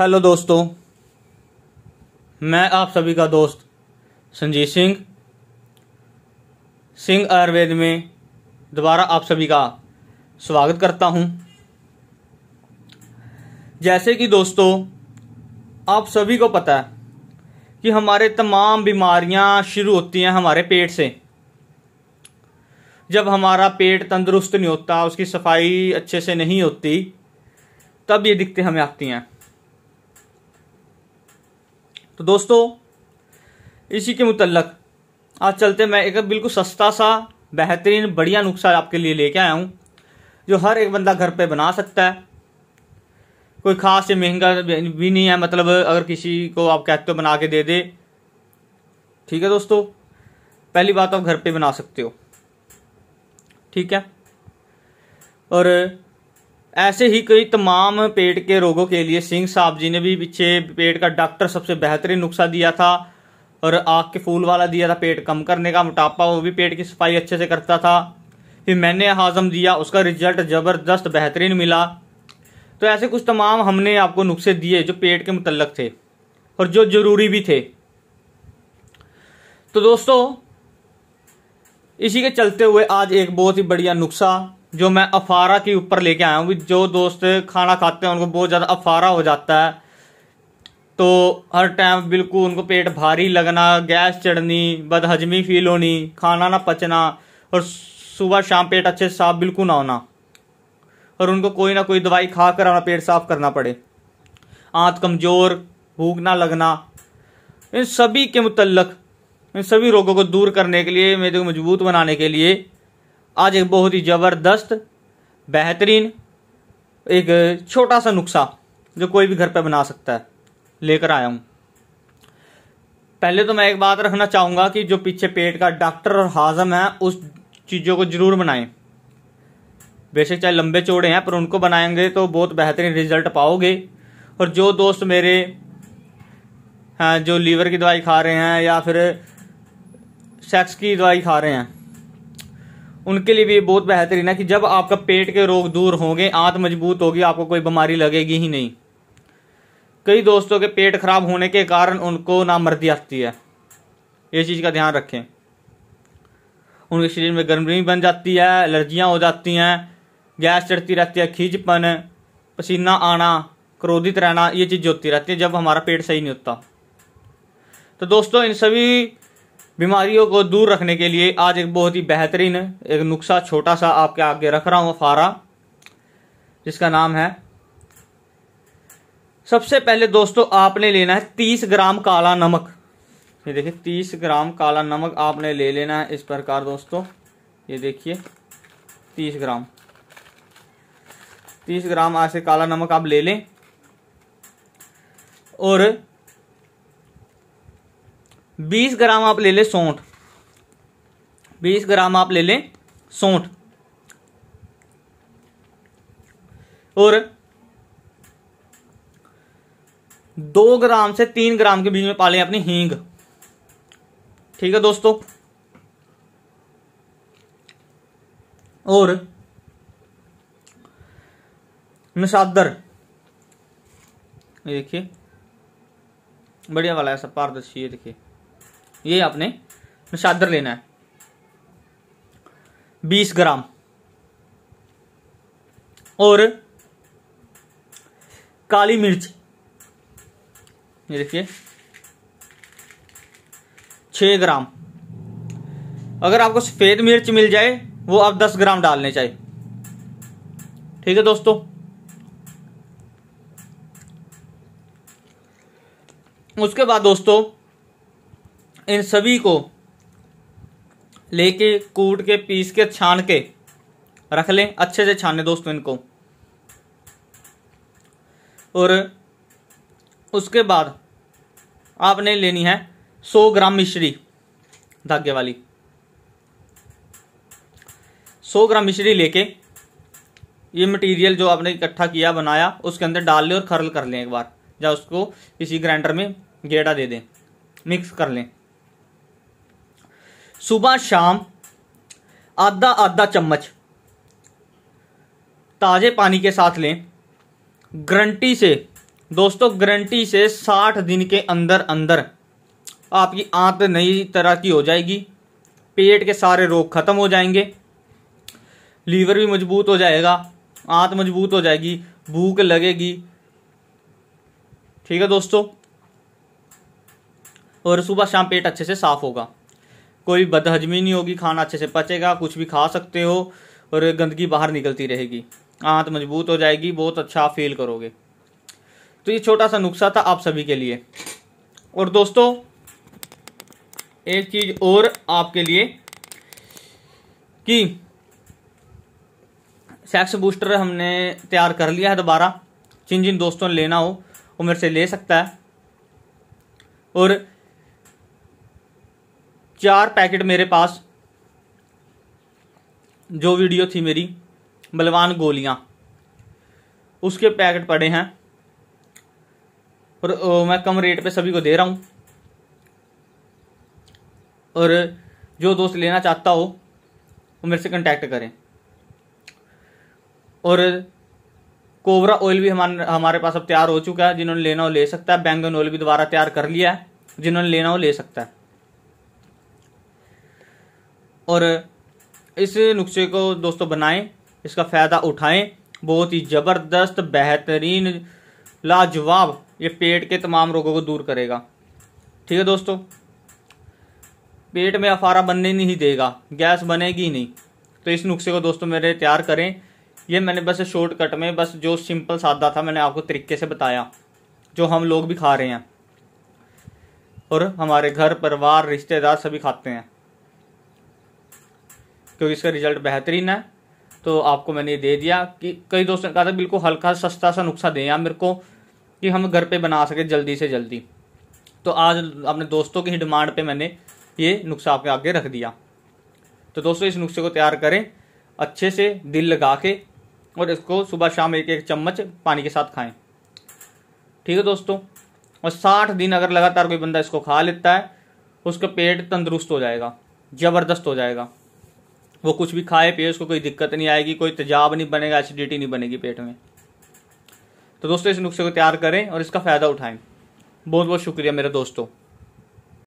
hello दोस्तों मैं आप सभी का दोस्त संजीव सिंह सिंह आयुर्वेद में दोबारा आप सभी का स्वागत करता हूं जैसे कि दोस्तों आप सभी को पता है कि हमारे तमाम बीमारियां शुरू होती हैं हमारे पेट से जब हमारा पेट तंदुरुस्त नहीं होता उसकी सफाई अच्छे से नहीं होती तब ये दिक्कतें हमें आती हैं तो दोस्तों इसी के मुतलक आज चलते मैं एक बिल्कुल सस्ता सा बेहतरीन बढ़िया नुस्खा आपके लिए लेके आया हूँ जो हर एक बंदा घर पे बना सकता है कोई ख़ास या महंगा भी नहीं है मतलब अगर किसी को आप कहते हो बना के दे दे ठीक है दोस्तों पहली बात आप घर पे बना सकते हो ठीक है और ऐसे ही कई तमाम पेट के रोगों के लिए सिंह साहब जी ने भी पीछे पेट का डॉक्टर सबसे बेहतरीन नुस्खा दिया था और आग के फूल वाला दिया था पेट कम करने का मोटापा वो भी पेट की सफाई अच्छे से करता था फिर मैंने हाजम दिया उसका रिजल्ट ज़बरदस्त बेहतरीन मिला तो ऐसे कुछ तमाम हमने आपको नुस्खे दिए जो पेट के मुतलक थे और जो ज़रूरी भी थे तो दोस्तों इसी के चलते हुए आज एक बहुत ही बढ़िया नुस्खा जो मैं अफारा के ऊपर लेके आया हूँ जो दोस्त खाना खाते हैं उनको बहुत ज़्यादा अफारा हो जाता है तो हर टाइम बिल्कुल उनको पेट भारी लगना गैस चढ़नी बदहजमी फील होनी खाना ना पचना और सुबह शाम पेट अच्छे से साफ बिल्कुल ना होना और उनको कोई ना कोई दवाई खा कर अपना पेट साफ करना पड़े आँत कमज़ोर भूख ना लगना इन सभी के मुतलक इन सभी रोगों को दूर करने के लिए मेरे को मजबूत बनाने के लिए आज एक बहुत ही ज़बरदस्त बेहतरीन एक छोटा सा नुस्खा जो कोई भी घर पर बना सकता है लेकर आया हूँ पहले तो मैं एक बात रखना चाहूँगा कि जो पीछे पेट का डॉक्टर और हाजम है उस चीज़ों को ज़रूर बनाएं बेशक चाहे लंबे चौड़े हैं पर उनको बनाएंगे तो बहुत बेहतरीन रिजल्ट पाओगे और जो दोस्त मेरे हैं जो लीवर की दवाई खा रहे हैं या फिर सेक्स की दवाई खा रहे हैं उनके लिए भी बहुत बेहतरीन है कि जब आपका पेट के रोग दूर होंगे आंत मजबूत होगी आपको कोई बीमारी लगेगी ही नहीं कई दोस्तों के पेट खराब होने के कारण उनको ना मर्दी आती है ये चीज़ का ध्यान रखें उनके शरीर में गर्मी बन जाती है एलर्जियाँ हो जाती हैं गैस चढ़ती रहती है खींचपन पसीना आना क्रोधित रहना ये चीज़ होती रहती है जब हमारा पेट सही नहीं होता तो दोस्तों इन सभी बीमारियों को दूर रखने के लिए आज एक बहुत ही बेहतरीन एक नुस्खा छोटा सा आपके आगे रख रहा हूँ फारा जिसका नाम है सबसे पहले दोस्तों आपने लेना है तीस ग्राम काला नमक ये देखिए तीस ग्राम काला नमक आपने ले लेना है इस प्रकार दोस्तों ये देखिए तीस ग्राम तीस ग्राम ऐसे काला नमक आप ले लें और बीस ग्राम आप ले लें सौठ बीस ग्राम आप ले लें सौठ और दो ग्राम से तीन ग्राम के बीच में पालें अपनी हींग ठीक है दोस्तों और निशादर ये देखिए बढ़िया वाला है सब पारदर्शी है देखिए ये आपने निशादर लेना है बीस ग्राम और काली मिर्च ये देखिए छ ग्राम अगर आपको सफ़ेद मिर्च मिल जाए वो आप दस ग्राम डालने चाहिए ठीक है दोस्तों उसके बाद दोस्तों इन सभी को लेके कूट के पीस के छान के रख लें अच्छे से छाने दोस्तों इनको और उसके बाद आपने लेनी है 100 ग्राम मिश्री धागे वाली 100 ग्राम मिश्री लेके ये मटेरियल जो आपने इकट्ठा किया बनाया उसके अंदर डाल लें और खरल कर लें एक बार या उसको किसी ग्राइंडर में गेड़ा दे दें मिक्स कर लें सुबह शाम आधा आधा चम्मच ताज़े पानी के साथ लें गारंटी से दोस्तों गारंटी से साठ दिन के अंदर अंदर आपकी आंत नई तरह की हो जाएगी पेट के सारे रोग ख़त्म हो जाएंगे लीवर भी मजबूत हो जाएगा आंत मजबूत हो जाएगी भूख लगेगी ठीक है दोस्तों और सुबह शाम पेट अच्छे से साफ़ होगा कोई बदहजमी नहीं होगी खाना अच्छे से पचेगा कुछ भी खा सकते हो और गंदगी बाहर निकलती रहेगी आंत मजबूत हो जाएगी बहुत अच्छा फील करोगे तो ये छोटा सा नुस्खा था आप सभी के लिए और दोस्तों एक चीज़ और आपके लिए कि सेक्स बूस्टर हमने तैयार कर लिया है दोबारा जिन जिन दोस्तों ने लेना हो वो मेरे से ले सकता है और चार पैकेट मेरे पास जो वीडियो थी मेरी बलवान गोलियां उसके पैकेट पड़े हैं और मैं कम रेट पे सभी को दे रहा हूँ और जो दोस्त लेना चाहता हो वो मेरे से कांटेक्ट करें और कोबरा ऑयल भी हमारे हमारे पास अब तैयार हो चुका है जिन्होंने लेना हो ले सकता है बैंगन ऑयल भी दोबारा तैयार कर लिया है जिन्होंने लेना हो ले सकता है और इस नुस्खे को दोस्तों बनाएं इसका फ़ायदा उठाएं बहुत ही ज़बरदस्त बेहतरीन लाजवाब ये पेट के तमाम रोगों को दूर करेगा ठीक है दोस्तों पेट में अफारा बनने नहीं देगा गैस बनेगी नहीं तो इस नुस्खे को दोस्तों मेरे तैयार करें ये मैंने बस शॉर्टकट में बस जो सिंपल सादा था मैंने आपको तरीके से बताया जो हम लोग भी खा रहे हैं और हमारे घर परिवार रिश्तेदार सभी खाते हैं क्योंकि इसका रिजल्ट बेहतरीन है तो आपको मैंने दे दिया कि कई दोस्तों ने कहा था बिल्कुल हल्का सस्ता सा नुस्खा दें आप मेरे को कि हम घर पर बना सके जल्दी से जल्दी तो आज अपने दोस्तों की ही डिमांड पर मैंने ये नुस्खा आपके आगे रख दिया तो दोस्तों इस नुस्खे को तैयार करें अच्छे से दिल लगा के और इसको सुबह शाम एक एक चम्मच पानी के साथ खाएं ठीक है दोस्तों और साठ दिन अगर लगातार कोई बंदा इसको खा लेता है उसका पेट तंदुरुस्त हो जाएगा ज़बरदस्त हो जाएगा वो कुछ भी खाए पिए उसको कोई दिक्कत नहीं आएगी कोई तेजाब नहीं बनेगा एसिडिटी नहीं बनेगी पेट में तो दोस्तों इस नुस्खे को तैयार करें और इसका फ़ायदा उठाएं बहुत बहुत शुक्रिया मेरे दोस्तों